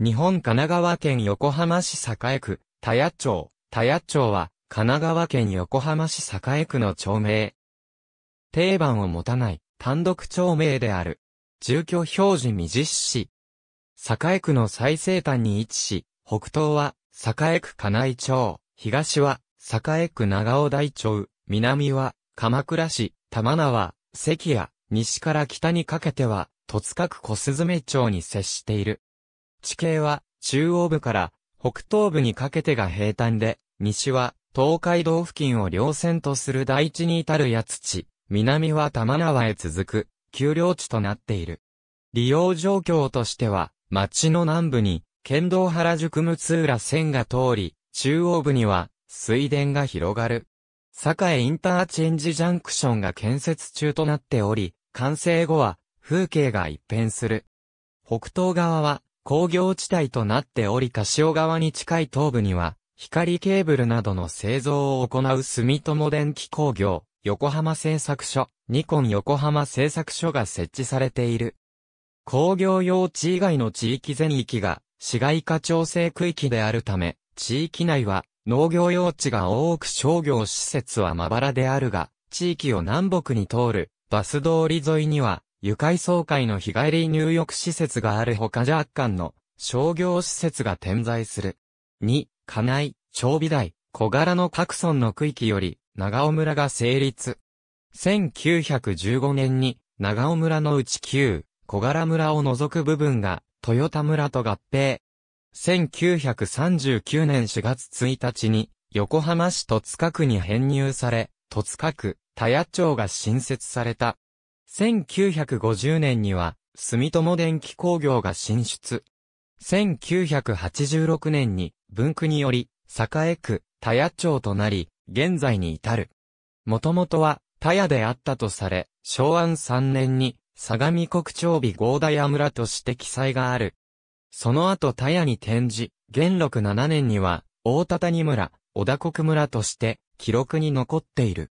日本神奈川県横浜市栄区、田谷町。田谷町は、神奈川県横浜市栄区の町名。定番を持たない、単独町名である。住居表示未実施。栄区の最西端に位置し、北東は、栄区金井町、東は、栄区長尾台町、南は、鎌倉市、玉縄、関谷、西から北にかけては、戸塚区小目町に接している。地形は中央部から北東部にかけてが平坦で、西は東海道付近を稜線とする大地に至る八地、南は玉縄へ続く丘陵地となっている。利用状況としては、町の南部に県道原宿六浦線が通り、中央部には水田が広がる。栄インターチェンジジャンクションが建設中となっており、完成後は風景が一変する。北東側は工業地帯となっており柏川に近い東部には、光ケーブルなどの製造を行う住友電機工業、横浜製作所、ニコン横浜製作所が設置されている。工業用地以外の地域全域が、市街化調整区域であるため、地域内は農業用地が多く商業施設はまばらであるが、地域を南北に通るバス通り沿いには愉快総会の日帰り入浴施設があるほか若干の商業施設が点在する。2、家内、長美台、小柄の各村の区域より長尾村が成立。1915年に長尾村のうち9、小柄村を除く部分が豊田村と合併。1939年4月1日に横浜市戸塚区に編入され、戸塚区、田谷町が新設された。1950年には、住友電気工業が進出。1986年に、分区により、栄区、田谷町となり、現在に至る。もともとは、田谷であったとされ、昭安3年に、相模国町美合田屋村として記載がある。その後田谷に転じ、元禄7年には、大田谷村、小田国村として、記録に残っている。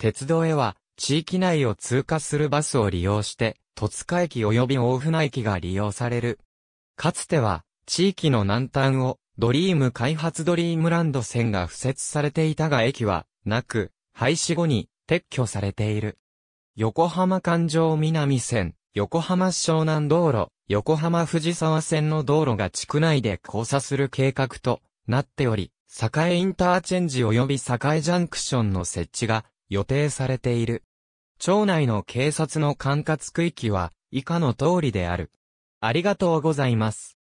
鉄道へは、地域内を通過するバスを利用して、戸塚駅及び大船駅が利用される。かつては、地域の南端を、ドリーム開発ドリームランド線が付設されていたが駅は、なく、廃止後に撤去されている。横浜環状南線、横浜湘南道路、横浜藤沢線の道路が地区内で交差する計画となっており、栄インターチェンジ及び栄ジャンクションの設置が予定されている。町内の警察の管轄区域は以下の通りである。ありがとうございます。